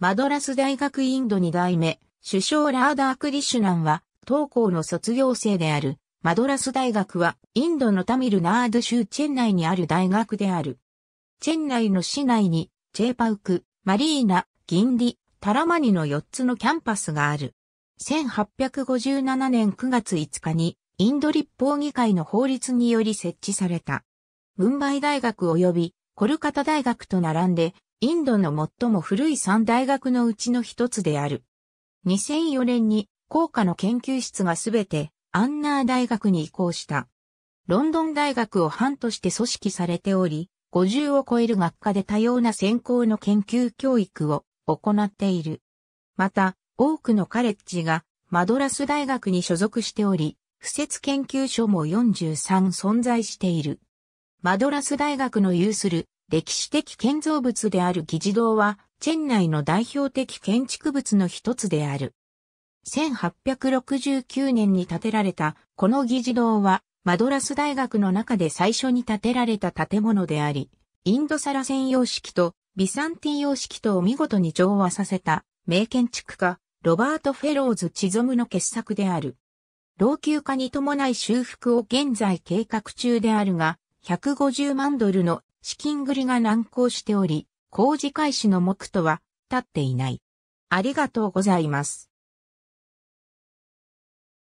マドラス大学インド二代目、首相ラーダー・クリシュナンは、当校の卒業生である、マドラス大学は、インドのタミルナード州チェン内にある大学である。チェン内の市内に、チェーパウク、マリーナ、ギンリ、タラマニの4つのキャンパスがある。1857年9月5日に、インド立法議会の法律により設置された。ムンバイ大学及びコルカタ大学と並んで、インドの最も古い三大学のうちの一つである。2004年に工科の研究室がすべてアンナー大学に移行した。ロンドン大学を班として組織されており、50を超える学科で多様な専攻の研究教育を行っている。また、多くのカレッジがマドラス大学に所属しており、不設研究所も43存在している。マドラス大学の有する歴史的建造物である議事堂は、チェン内の代表的建築物の一つである。1869年に建てられた、この議事堂は、マドラス大学の中で最初に建てられた建物であり、インドサラ専用式とビサンティ様式とを見事に調和させた名建築家、ロバート・フェローズ・チゾムの傑作である。老朽化に伴い修復を現在計画中であるが、150万ドルの資金繰りが難航しており、工事開始の目途は立っていない。ありがとうございます。